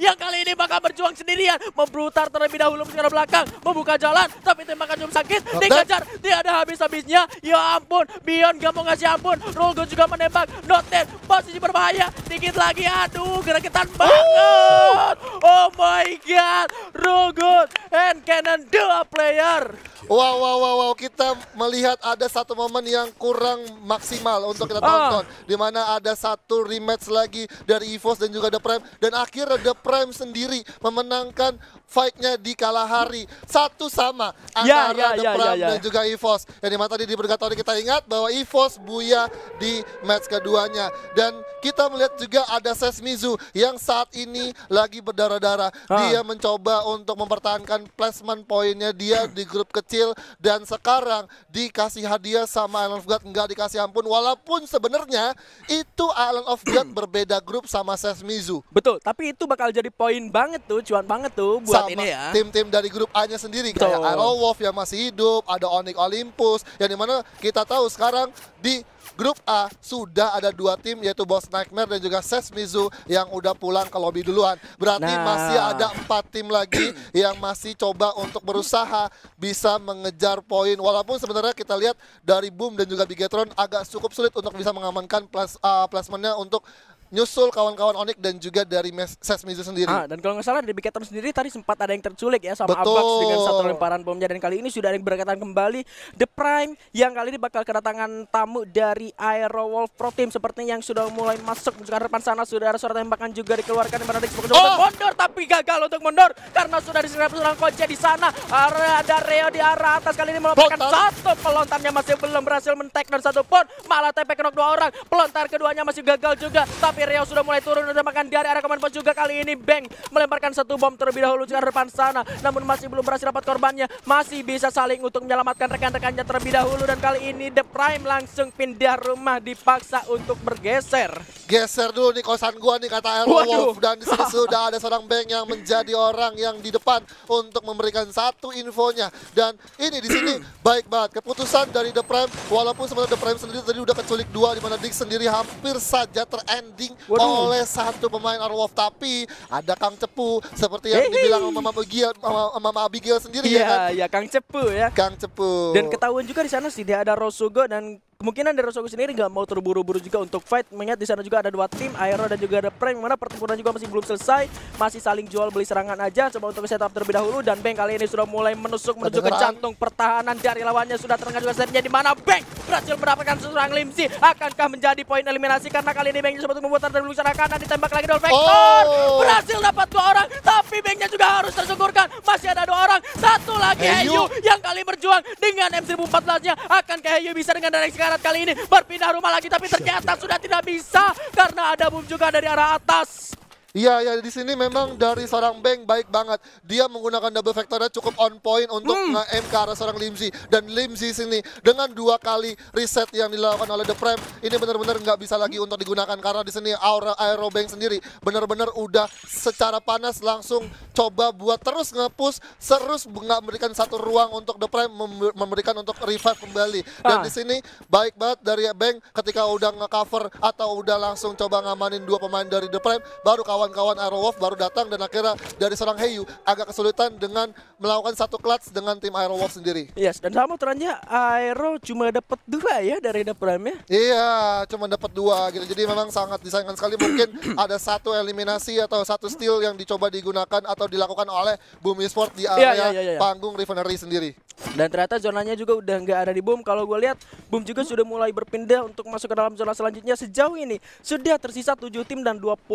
yang kali ini bakal berjuang sendirian. Membrutar terlebih dahulu ke belakang, membuka jalan, tapi tembakan cuma sakit, dikejar, tidak ada habis-habisnya. Ya ampun, Bion gak mau ngasih ampun, Rogo juga menembak, Noten posisi berbahaya, dikit lagi, aduh gerakitan banget. Oh my god, Rogo and Cannon, dua player. Wow, wow, wow, wow. Kita melihat ada satu momen yang kurang maksimal untuk kita ah. tonton. Oh. Di mana ada satu rematch lagi dari EVOS dan juga The Prime. Dan akhirnya The Prime sendiri memenangkan fightnya di kala hari. Satu sama ya, antara ya, ya, The ya, Pram ya, ya, dan juga Evos. Yang dimana tadi di Bergatori kita ingat bahwa Evos buya di match keduanya. Dan kita melihat juga ada Sesmizu yang saat ini lagi berdarah-darah. Ah. Dia mencoba untuk mempertahankan placement poinnya dia di grup kecil. Dan sekarang dikasih hadiah sama Island of God. Nggak dikasih ampun. Walaupun sebenarnya itu Island of God berbeda grup sama Sesmizu. Betul, tapi itu bakal jadi poin banget tuh, cuan banget tuh buat buat ini ya. Tim-tim dari grup A-nya sendiri Betul. kayak Arrow Wolf yang masih hidup, ada Onyx Olympus yang dimana kita tahu sekarang di Grup A sudah ada dua tim yaitu Boss Nightmare dan juga Sesmizu yang udah pulang ke lobby duluan. Berarti nah. masih ada empat tim lagi yang masih coba untuk berusaha bisa mengejar poin. Walaupun sebenarnya kita lihat dari Boom dan juga Bigetron agak cukup sulit untuk bisa mengamankan plas, uh, plasmennya untuk nyusul kawan-kawan Onik dan juga dari Mes Mizu sendiri. Ah, dan kalau nggak salah dari Biketon sendiri tadi sempat ada yang terculik ya sama Betul. Abax dengan satu lemparan bomnya dan kali ini sudah ada yang berkaitan kembali The Prime yang kali ini bakal kedatangan tamu dari Aero Wolf Pro Team Seperti yang sudah mulai masuk ke depan sana sudah ada suara tembakan juga dikeluarkan dari oh. mundur tapi gagal untuk mundur karena sudah diserap seorang Koja di sana ada Reo di arah atas kali ini melakukan satu pelontarnya masih belum berhasil men-take dan satu pun malah tepek knock dua orang pelontar keduanya masih gagal juga tapi tapi yang sudah mulai turun dan makan dari arah kemana pun juga kali ini Bang melemparkan satu bom terlebih dahulu ke depan sana namun masih belum berhasil dapat korbannya masih bisa saling untuk menyelamatkan rekan-rekannya terlebih dahulu dan kali ini The Prime langsung pindah rumah dipaksa untuk bergeser geser dulu di kosan gua nih kata Aero Wolf dan sudah ada seorang Bang yang menjadi orang yang di depan untuk memberikan satu infonya dan ini di sini baik banget keputusan dari The Prime walaupun sebenarnya The Prime sendiri tadi udah keculik dua dimana Dick sendiri hampir saja terending dibanting Waduh. oleh satu pemain Arwolf tapi ada Kang Cepu seperti yang hey, eh, eh. dibilang Mama Abigail, Mama, Mama Abigail sendiri ya, ya kan? Iya, ya Kang Cepu ya. Kang Cepu. Dan ketahuan juga di sana sih dia ada Rosugo dan Kemungkinan dari Rosoku sendiri nggak mau terburu-buru juga untuk fight. Mengingat di sana juga ada dua tim, Aero dan juga ada Prime. Mana pertempuran juga masih belum selesai. Masih saling jual beli serangan aja. Coba untuk setup terlebih dahulu. Dan Bang kali ini sudah mulai menusuk menuju ke jantung pertahanan dari lawannya. Sudah terengah juga setnya di mana Bang berhasil mendapatkan seorang Limsi. Akankah menjadi poin eliminasi? Karena kali ini Bang sempat membuat dari sana kanan. Ditembak lagi oleh Vector. Oh. Berhasil dapat dua orang. Tapi Bangnya juga harus tersungkurkan. Masih ada dua orang. Satu lagi Heyu yang kali berjuang dengan mc 1014 nya Akankah Heyu bisa dengan direksikan Karat kali ini berpindah rumah lagi tapi ternyata sudah tidak bisa karena ada boom juga dari arah atas. Iya, ya di sini memang dari seorang Bang baik banget. Dia menggunakan double factornya cukup on point untuk hmm. nge-aim ke arah seorang Limzi dan Limzi sini dengan dua kali reset yang dilakukan oleh The Prime ini benar-benar nggak bisa lagi untuk digunakan karena di sini aura Aero Bank sendiri benar-benar udah secara panas langsung coba buat terus ngepus terus nggak memberikan satu ruang untuk The Prime mem memberikan untuk revive kembali. Dan ah. di sini baik banget dari Bang ketika udah nge-cover atau udah langsung coba ngamanin dua pemain dari The Prime baru kawan kawan-kawan Wolf baru datang dan akhirnya dari serang Heyu agak kesulitan dengan melakukan satu clutch dengan tim Wolf sendiri. Yes, dan sama terannya Aero cuma dapat dua ya dari depannya. Iya, cuma dapat dua gitu. Jadi memang sangat disayangkan sekali mungkin ada satu eliminasi atau satu steal yang dicoba digunakan atau dilakukan oleh Bumi Sport di iya, area yeah, yeah, yeah, panggung Rivenery sendiri. Dan ternyata zonanya juga udah nggak ada di Boom. Kalau gue lihat, Boom juga sudah mulai berpindah untuk masuk ke dalam zona selanjutnya. Sejauh ini sudah tersisa 7 tim dan 26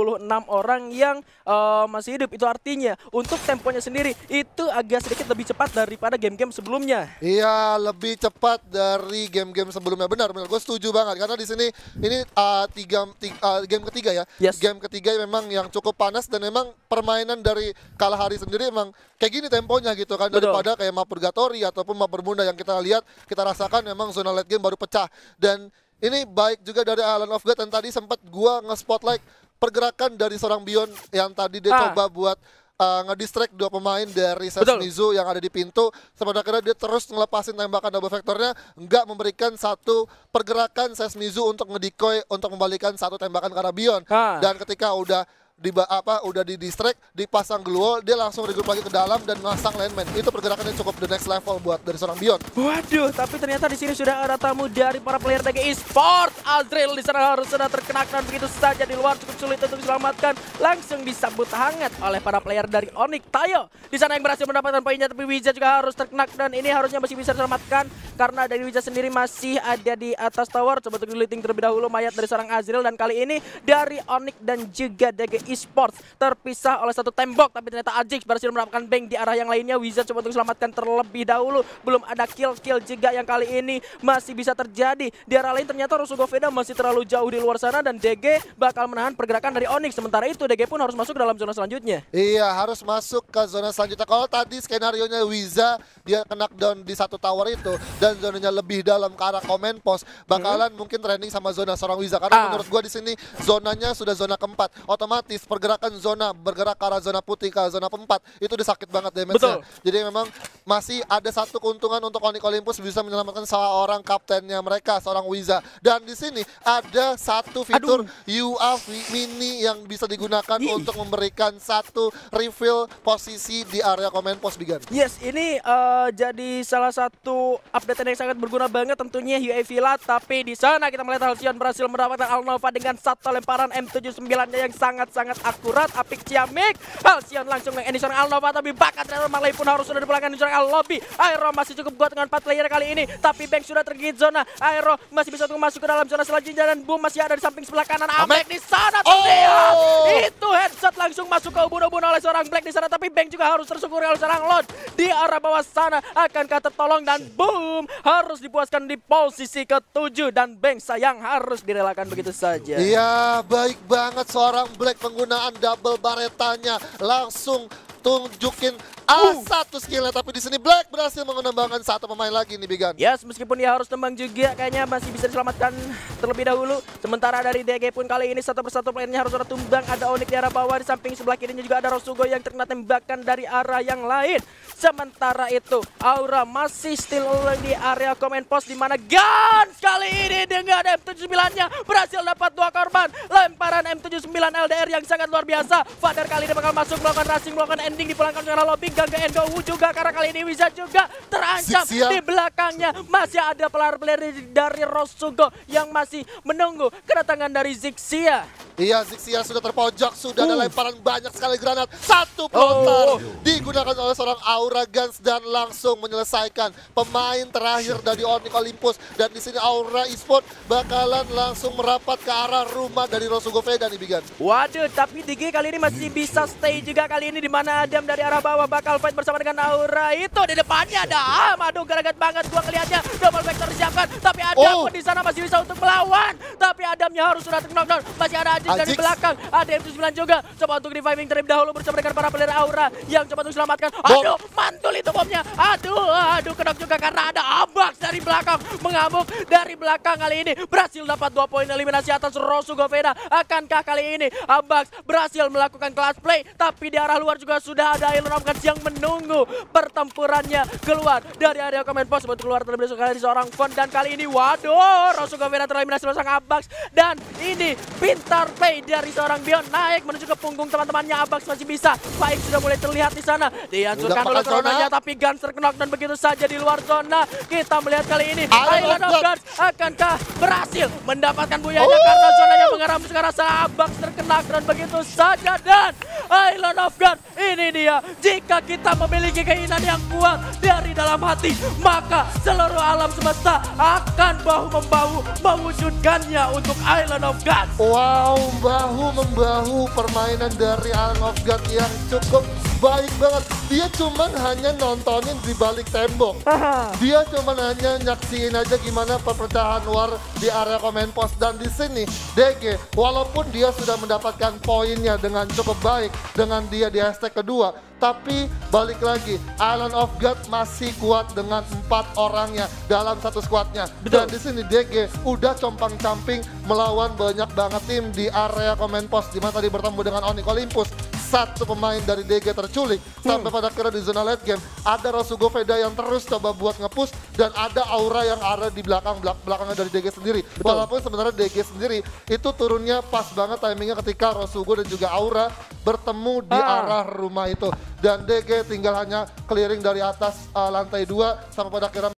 orang orang yang uh, masih hidup. Itu artinya untuk temponya sendiri itu agak sedikit lebih cepat daripada game-game sebelumnya. Iya, lebih cepat dari game-game sebelumnya. Benar, benar. Gue setuju banget karena di sini ini uh, tiga, tiga uh, game ketiga ya. Yes. Game ketiga memang yang cukup panas dan memang permainan dari kalah hari sendiri memang kayak gini temponya gitu kan Betul. daripada kayak map purgatory ataupun map bermunda yang kita lihat kita rasakan memang zona late game baru pecah dan ini baik juga dari Alan of God yang tadi sempat gua nge-spotlight pergerakan dari seorang Bion yang tadi dia ah. coba buat uh, nge-distract dua pemain dari Mizu yang ada di pintu. Sementara dia terus ngelepasin tembakan double vektornya, nggak memberikan satu pergerakan Mizu untuk ngedikoy untuk membalikan satu tembakan karena Bion. Ah. Dan ketika udah di apa udah di distract, dipasang glue dia langsung regroup lagi ke dalam dan masang landman. Itu pergerakan yang cukup the next level buat dari seorang Bion. Waduh, tapi ternyata di sini sudah ada tamu dari para player TG sport Azril di sana harus sudah terkena dan begitu saja di luar cukup sulit untuk diselamatkan. Langsung disambut hangat oleh para player dari Onyx. Tayo di sana yang berhasil mendapatkan poinnya tapi wiza juga harus terkena dan ini harusnya masih bisa diselamatkan karena dari wiza sendiri masih ada di atas tower. Coba untuk diliting terlebih dahulu mayat dari seorang Azril dan kali ini dari Onyx dan juga DG esports terpisah oleh satu tembok tapi ternyata Ajix berhasil menampakkan bank di arah yang lainnya Wizard coba untuk selamatkan terlebih dahulu belum ada kill-kill juga yang kali ini masih bisa terjadi di arah lain ternyata Rosugo Veda masih terlalu jauh di luar sana dan DG bakal menahan pergerakan dari Onyx sementara itu DG pun harus masuk ke dalam zona selanjutnya iya harus masuk ke zona selanjutnya kalau tadi skenario nya Wiza dia kena down di satu tower itu dan zonanya lebih dalam ke arah komen pos bakalan hmm. mungkin trending sama zona seorang Wiza karena ah. menurut gua di sini zonanya sudah zona keempat otomatis otomatis pergerakan zona bergerak ke arah zona putih ke zona pempat itu udah sakit banget damage-nya. Jadi memang masih ada satu keuntungan untuk Onyx Olympus bisa menyelamatkan salah orang kaptennya mereka, seorang Wiza. Dan di sini ada satu fitur UAV mini yang bisa digunakan Ih. untuk memberikan satu refill posisi di area komen pos Bigan. Yes, ini uh, jadi salah satu update yang sangat berguna banget tentunya UAV lah, tapi di sana kita melihat Halcyon berhasil mendapatkan Alnova dengan satu lemparan M79-nya yang sangat-sangat sangat akurat. Apik Ciamik. Halcyon langsung nge Andy seorang Alnova. Tapi bakat Rero Marley pun harus sudah di belakang di seorang Alnobi. Aero masih cukup kuat dengan 4 player kali ini. Tapi Bank sudah tergigit zona. Aero masih bisa untuk masuk ke dalam zona selanjutnya. Dan Boom masih ada di samping sebelah kanan. Amek di sana terlihat. Oh. Itu headshot langsung masuk ke ubun-ubun oleh seorang Black di sana. Tapi Bank juga harus tersyukur oleh seorang Lord. Di arah bawah sana akankah tertolong. Dan Boom harus dipuaskan di posisi ketujuh. Dan Bank sayang harus direlakan begitu saja. Iya, baik banget seorang Black penggunaan double baretanya langsung tunjukin A1 ah, satu skillnya tapi di sini Black berhasil mengembangkan satu pemain lagi nih Bigan. Yes, meskipun dia harus tembang juga kayaknya masih bisa diselamatkan terlebih dahulu. Sementara dari DG pun kali ini satu persatu pemainnya harus tumbang. Ada Onyx di arah bawah, di samping sebelah kirinya juga ada Rosugo yang terkena tembakan dari arah yang lain. Sementara itu, Aura masih still di area komen pos di mana Guns kali ini dengan M79-nya berhasil dapat dua korban. Lemparan M79 LDR yang sangat luar biasa. Fadar kali ini bakal masuk melakukan racing, melakukan ending di ke lobby dimainkan ke Endo juga karena kali ini bisa juga terancam Siap. di belakangnya. Masih ada pelar pelari dari Rosugo yang masih menunggu kedatangan dari Zixia. Iya, Zixia sudah terpojok, sudah uh. ada lemparan banyak sekali granat. Satu pelontar oh. digunakan oleh seorang Aura Guns dan langsung menyelesaikan pemain terakhir dari Onyx Olympus. Dan di sini Aura Esport bakalan langsung merapat ke arah rumah dari Rosugo Vega nih Bigan. Waduh, tapi Digi kali ini masih bisa stay juga kali ini di mana Adam dari arah bawah bakal fight bersama dengan Aura itu di depannya ada Am. Aduh, geragat banget gua kelihatnya. Double back tersiapkan, tapi Adam oh. pun di sana masih bisa untuk melawan. Tapi Adamnya harus sudah knockdown. Masih ada Aziz dari belakang. Ada yang 79 juga. Coba untuk reviving terlebih dahulu bersama dengan para player Aura yang coba untuk selamatkan. Aduh, mantul itu bomnya. Aduh, aduh kena juga karena ada Abax dari belakang mengamuk dari belakang kali ini. Berhasil dapat dua poin eliminasi atas Rosu Goveda. Akankah kali ini Abax berhasil melakukan class play tapi di arah luar juga sudah ada Elon yang menunggu pertempurannya keluar dari area komen post untuk keluar terlebih dahulu dari seorang Fon dan kali ini waduh Rosu Goveda tereliminasi oleh sang Abax dan ini pintar pay dari seorang Bion naik menuju ke punggung teman-temannya Abax masih bisa. Baik sudah mulai terlihat di sana. Dihancurkan oleh Coronanya tapi terkenok dan begitu saja di luar zona. Kita melihat kali ini Island of Guns akankah berhasil mendapatkan buyanya oh. karena yang mengarah sekarang Abax terkena dan begitu saja dan Island of God. Ini dia, jika kita memiliki keinginan yang kuat dari dalam hati, maka seluruh alam semesta akan bahu-membahu mewujudkannya untuk Island of God. Wow, bahu-membahu permainan dari Island of God yang cukup baik banget. Dia cuman hanya nontonin di balik tembok. Dia cuman hanya nyaksiin aja gimana perpecahan war di area komen post. dan di sini DG walaupun dia sudah mendapatkan poinnya dengan cukup baik dengan dia di hashtag kedua. Tapi balik lagi, Island of God masih kuat dengan empat orangnya dalam satu squadnya. Dan di sini DG udah compang-camping melawan banyak banget tim di area komen di Dimana tadi bertemu dengan Onyx Olympus, satu pemain dari DG terculik hmm. sampai pada akhirnya di zona late game ada Rasugo Veda yang terus coba buat ngepush dan ada aura yang ada di belakang belak belakangnya dari DG sendiri Betul. walaupun sebenarnya DG sendiri itu turunnya pas banget timingnya ketika Rasugo dan juga aura bertemu di ah. arah rumah itu dan DG tinggal hanya clearing dari atas uh, lantai dua sampai pada akhirnya